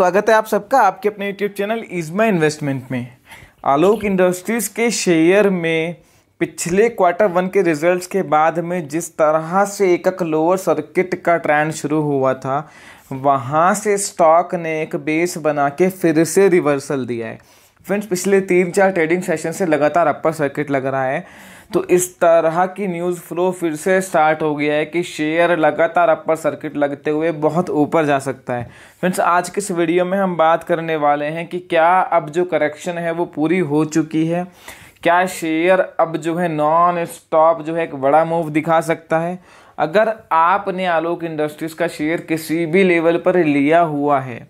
स्वागत है आप सबका आपके अपने यूट्यूब चैनल इजमा इन्वेस्टमेंट में आलोक इंडस्ट्रीज़ के शेयर में पिछले क्वार्टर वन के रिजल्ट्स के बाद में जिस तरह से एक एक लोअर सर्किट का ट्रेंड शुरू हुआ था वहां से स्टॉक ने एक बेस बना के फिर से रिवर्सल दिया है फ्रेंड्स पिछले तीन चार ट्रेडिंग सेशन से लगातार अपर सर्किट लग रहा है तो इस तरह की न्यूज़ फ्लो फिर से स्टार्ट हो गया है कि शेयर लगातार अपर सर्किट लगते हुए बहुत ऊपर जा सकता है फ्रेंड्स आज के इस वीडियो में हम बात करने वाले हैं कि क्या अब जो करेक्शन है वो पूरी हो चुकी है क्या शेयर अब जो है नॉन स्टॉप जो है एक बड़ा मूव दिखा सकता है अगर आपने आलोक इंडस्ट्रीज़ का शेयर किसी भी लेवल पर लिया हुआ है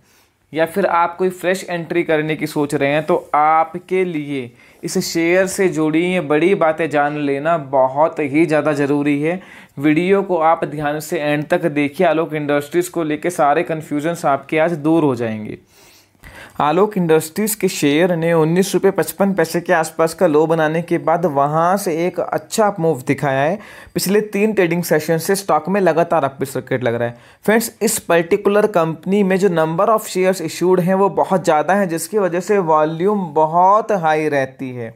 या फिर आप कोई फ्रेश एंट्री करने की सोच रहे हैं तो आपके लिए इस शेयर से जुड़ी ये बड़ी बातें जान लेना बहुत ही ज़्यादा ज़रूरी है वीडियो को आप ध्यान से एंड तक देखिए आलोक इंडस्ट्रीज़ को लेके सारे कन्फ्यूजन्स आपके आज दूर हो जाएंगे आलोक इंडस्ट्रीज़ के शेयर ने उन्नीस रुपये पचपन पैसे के आसपास का लो बनाने के बाद वहां से एक अच्छा मूव दिखाया है पिछले तीन ट्रेडिंग सेशन से स्टॉक में लगातार अपी सर्किट लग रहा है फ्रेंड्स इस पर्टिकुलर कंपनी में जो नंबर ऑफ शेयर्स इशूड हैं वो बहुत ज़्यादा हैं जिसकी वजह से वॉल्यूम बहुत हाई रहती है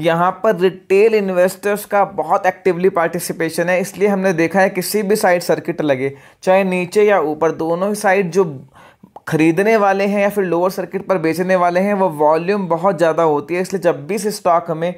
यहाँ पर रिटेल इन्वेस्टर्स का बहुत एक्टिवली पार्टिसिपेशन है इसलिए हमने देखा है किसी भी साइड सर्किट लगे चाहे नीचे या ऊपर दोनों साइड जो ख़रीदने वाले हैं या फिर लोअर सर्किट पर बेचने वाले हैं वो वॉल्यूम बहुत ज़्यादा होती है इसलिए जब भी इस स्टॉक हमें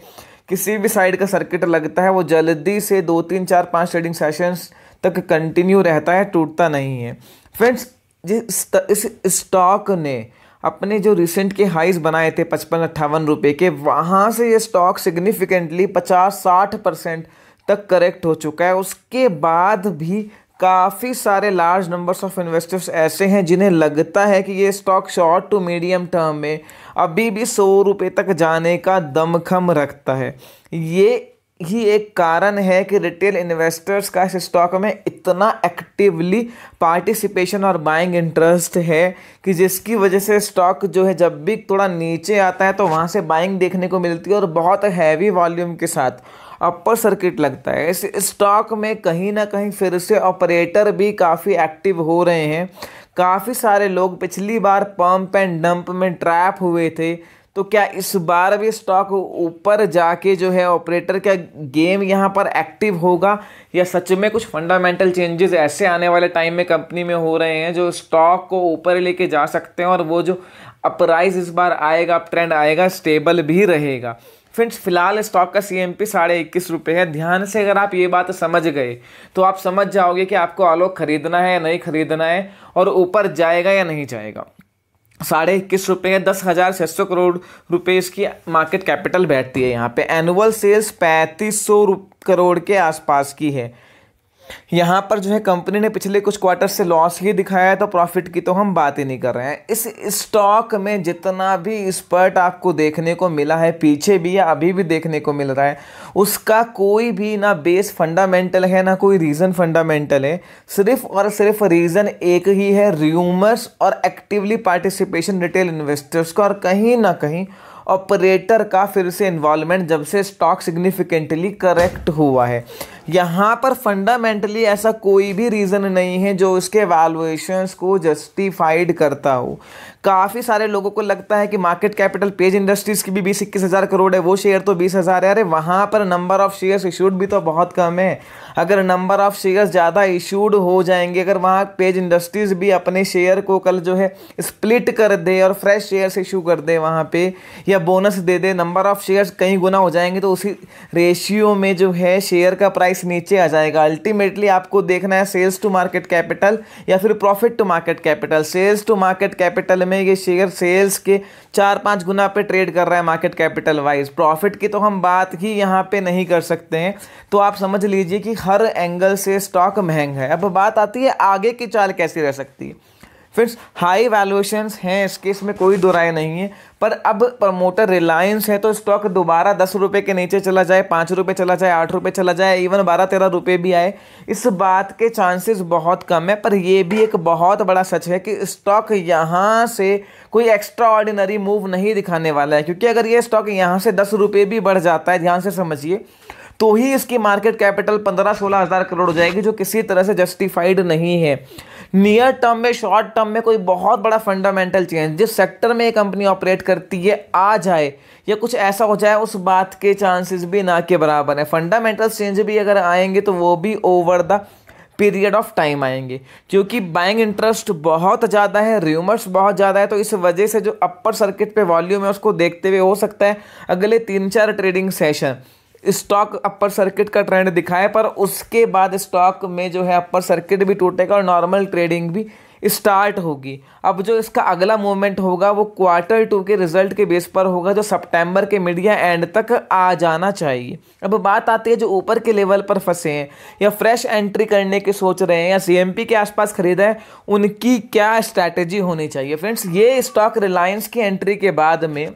किसी भी साइड का सर्किट लगता है वो जल्दी से दो तीन चार पाँच ट्रेडिंग सेशंस तक कंटिन्यू रहता है टूटता नहीं है फ्रेंड्स जिस इस स्टॉक ने अपने जो रिसेंट के हाइज बनाए थे पचपन अट्ठावन रुपये के वहाँ से ये स्टॉक सिग्निफिकेंटली पचास साठ परसेंट तक करेक्ट हो चुका है उसके बाद भी काफ़ी सारे लार्ज नंबर्स ऑफ इन्वेस्टर्स ऐसे हैं जिन्हें लगता है कि ये stock short to medium term में अभी भी सौ रुपये तक जाने का दमखम रखता है ये ही एक कारण है कि रिटेल इन्वेस्टर्स का इस स्टॉक में इतना एक्टिवली पार्टिसिपेशन और बाइंग इंटरेस्ट है कि जिसकी वजह से स्टॉक जो है जब भी थोड़ा नीचे आता है तो वहाँ से बाइंग देखने को मिलती है और बहुत हैवी वॉल्यूम के साथ अपर सर्किट लगता है इस स्टॉक में कहीं ना कहीं फिर से ऑपरेटर भी काफ़ी एक्टिव हो रहे हैं काफ़ी सारे लोग पिछली बार पम्प एंड डंप में ट्रैप हुए थे तो क्या इस बार भी स्टॉक ऊपर जाके जो है ऑपरेटर का गेम यहाँ पर एक्टिव होगा या सच में कुछ फंडामेंटल चेंजेस ऐसे आने वाले टाइम में कंपनी में हो रहे हैं जो स्टॉक को ऊपर लेके जा सकते हैं और वो जो अपराइज इस बार आएगा अप ट्रेंड आएगा स्टेबल भी रहेगा फ्रेंड्स फिलहाल स्टॉक का सी एम पी साढ़े इक्कीस रुपये है ध्यान से अगर आप ये बात समझ गए तो आप समझ जाओगे कि आपको आलोक खरीदना है या नहीं खरीदना है और ऊपर जाएगा या नहीं जाएगा साढ़े इक्कीस रुपये है दस हज़ार छः सौ करोड़ रुपये इसकी मार्केट कैपिटल बैठती है यहाँ पे एनुअल सेल्स पैंतीस सौ करोड़ के आसपास की है यहाँ पर जो है कंपनी ने पिछले कुछ क्वार्टर से लॉस ही दिखाया है तो प्रॉफिट की तो हम बात ही नहीं कर रहे हैं इस स्टॉक में जितना भी स्पर्ट आपको देखने को मिला है पीछे भी या अभी भी देखने को मिल रहा है उसका कोई भी ना बेस फंडामेंटल है ना कोई रीज़न फंडामेंटल है सिर्फ और सिर्फ रीज़न एक ही है र्यूमर्स और एक्टिवली पार्टिसिपेशन रिटेल इन्वेस्टर्स का और कहीं ना कहीं ऑपरेटर का फिर से इन्वॉल्वमेंट जब से स्टॉक सिग्निफिकेंटली करेक्ट हुआ है यहाँ पर फंडामेंटली ऐसा कोई भी रीज़न नहीं है जो इसके वैल्यूएशंस को जस्टिफाइड करता हो काफ़ी सारे लोगों को लगता है कि मार्केट कैपिटल पेज इंडस्ट्रीज़ की भी बीस इक्कीस हज़ार करोड़ है वो शेयर तो बीस हज़ार है अरे वहाँ पर नंबर ऑफ़ शेयर्स इशूड भी तो बहुत कम है अगर नंबर ऑफ़ शेयर्स ज़्यादा इशूड हो जाएंगे अगर वहाँ पेज इंडस्ट्रीज़ भी अपने शेयर को कल जो है स्प्लिट कर दे और फ्रेश शेयर्स इशू कर दे वहाँ पे या बोनस दे दे नंबर ऑफ़ शेयर्स कई गुना हो जाएंगे तो उसी रेशियो में जो है शेयर का प्राइस प्राइस नीचे आ जाएगा अल्टीमेटली आपको देखना है सेल्स टू मार्केट कैपिटल या फिर profit to market capital sales to market capital में ये शेयर सेल्स के चार पांच गुना पे ट्रेड कर रहा है मार्केट कैपिटल वाइज प्रॉफिट की तो हम बात ही यहाँ पे नहीं कर सकते हैं तो आप समझ लीजिए कि हर एंगल से स्टॉक महंग है अब बात आती है आगे की चाल कैसी रह सकती है फ्रेंड्स हाई वैल्यूएशन हैं इस केस में कोई दो राय नहीं है पर अब प्रमोटर रिलायंस है तो स्टॉक दोबारा दस रुपये के नीचे चला जाए पाँच रुपये चला जाए आठ रुपये चला जाए इवन बारह तेरह रुपये भी आए इस बात के चांसेस बहुत कम है पर यह भी एक बहुत बड़ा सच है कि स्टॉक यहाँ से कोई एक्स्ट्रा ऑर्डिनरी मूव नहीं दिखाने वाला है क्योंकि अगर ये स्टॉक यहाँ से दस रुपये भी बढ़ जाता है ध्यान से समझिए तो ही इसकी मार्केट कैपिटल पंद्रह सोलह हज़ार करोड़ हो जाएगी जो किसी तरह से जस्टिफाइड नहीं है नियर टर्म में शॉर्ट टर्म में कोई बहुत बड़ा फंडामेंटल चेंज जिस सेक्टर में ये कंपनी ऑपरेट करती है आ जाए या कुछ ऐसा हो जाए उस बात के चांसेस भी ना के बराबर है फंडामेंटल चेंज भी अगर आएंगे तो वो भी over the period of time आएंगे क्योंकि बाइंग इंटरेस्ट बहुत ज़्यादा है र्यूमर्स बहुत ज़्यादा है तो इस वजह से जो अपर सर्किट पे वॉल्यूम है उसको देखते हुए हो सकता है अगले तीन चार trading session stock upper circuit का ट्रेंड दिखाए पर उसके बाद स्टॉक में जो है अपर सर्किट भी टूटेगा और नॉर्मल ट्रेडिंग भी स्टार्ट होगी अब जो इसका अगला मूवमेंट होगा वो क्वार्टर टू के रिजल्ट के बेस पर होगा जो सितंबर के मिड या एंड तक आ जाना चाहिए अब बात आती है जो ऊपर के लेवल पर फंसे हैं या फ्रेश एंट्री करने की सोच रहे हैं या सी के आसपास खरीदा है उनकी क्या स्ट्रैटेजी होनी चाहिए फ्रेंड्स ये स्टॉक रिलायंस की एंट्री के बाद में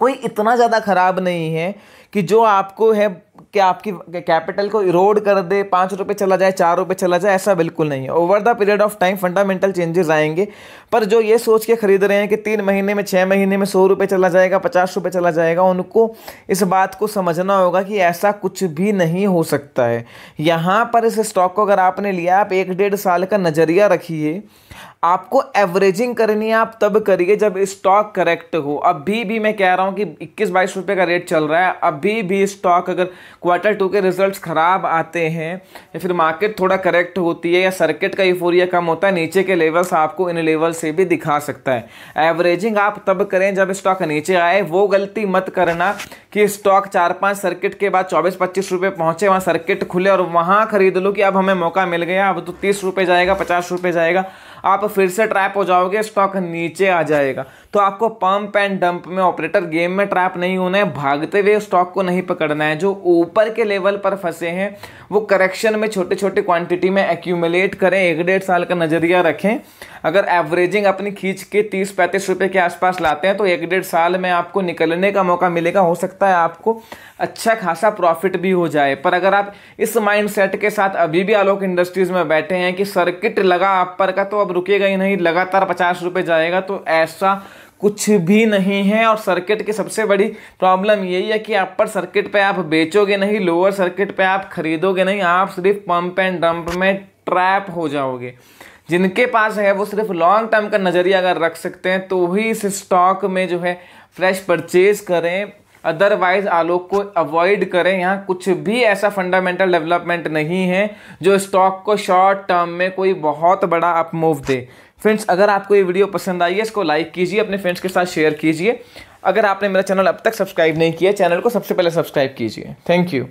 कोई इतना ज़्यादा ख़राब नहीं है कि जो आपको है कि आपकी कैपिटल को इरोड कर दे पाँच रुपये चला जाए चार रुपये चला जाए ऐसा बिल्कुल नहीं है over the period of time fundamental changes आएंगे पर जो ये सोच के खरीद रहे हैं कि तीन महीने में छः महीने में सौ रुपये चला जाएगा पचास रुपये चला जाएगा उनको इस बात को समझना होगा कि ऐसा कुछ भी नहीं हो सकता है यहाँ पर इस स्टॉक को अगर आपने लिया आप एक डेढ़ साल का नज़रिया रखिए आपको एवरेजिंग करनी है आप तब करिए जब स्टॉक करेक्ट हो अभी भी मैं कह रहा हूँ कि इक्कीस बाईस रुपये का रेट चल रहा है अभी भी स्टॉक अगर क्वार्टर टू के रिजल्ट्स ख़राब आते हैं या फिर मार्केट थोड़ा करेक्ट होती है या सर्किट का यूफोरिया कम होता है नीचे के लेवल्स आपको इन लेवल से भी दिखा सकता है एवरेजिंग आप तब करें जब स्टॉक नीचे आए वो गलती मत करना कि स्टॉक चार पाँच सर्किट के बाद चौबीस पच्चीस रुपये पहुँचे वहाँ सर्किट खुले और वहाँ खरीद लो कि अब हमें मौका मिल गया अब तो तीस रुपये जाएगा पचास रुपये जाएगा आप फिर से ट्रैप हो जाओगे स्टॉक नीचे आ जाएगा तो आपको पंप एंड डंप में ऑपरेटर गेम में ट्रैप नहीं होना है भागते हुए स्टॉक को नहीं पकड़ना है जो ऊपर के लेवल पर फंसे हैं वो करेक्शन में छोटे छोटे क्वांटिटी में एक्यूमुलेट करें एक डेढ़ साल का नज़रिया रखें अगर एवरेजिंग अपनी खींच के तीस पैंतीस रुपये के आसपास लाते हैं तो एक डेढ़ साल में आपको निकलने का मौका मिलेगा हो सकता है आपको अच्छा खासा प्रॉफिट भी हो जाए पर अगर आप इस माइंड सेट के साथ अभी भी आलोक इंडस्ट्रीज़ में बैठे हैं कि सर्किट लगा आप पर का तो अब रुकेगा ही नहीं लगातार पचास रुपये जाएगा तो ऐसा कुछ भी नहीं है और सर्किट की सबसे बड़ी प्रॉब्लम यही है कि अपर सर्किट पे आप बेचोगे नहीं लोअर सर्किट पे आप खरीदोगे नहीं आप सिर्फ पंप एंड डंप में ट्रैप हो जाओगे जिनके पास है वो सिर्फ लॉन्ग टर्म का नज़रिया अगर रख सकते हैं तो ही इस स्टॉक में जो है फ्रेश परचेज करें अदरवाइज आलोक को अवॉइड करें यहाँ कुछ भी ऐसा फंडामेंटल डेवलपमेंट नहीं है जो स्टॉक को शॉर्ट टर्म में कोई बहुत बड़ा अपमूव दे फ्रेंड्स अगर आपको ये वीडियो पसंद आई है इसको लाइक कीजिए अपने फ्रेंड्स के साथ शेयर कीजिए अगर आपने मेरा चैनल अब तक सब्सक्राइब नहीं किया चैनल को सबसे पहले सब्सक्राइब कीजिए थैंक यू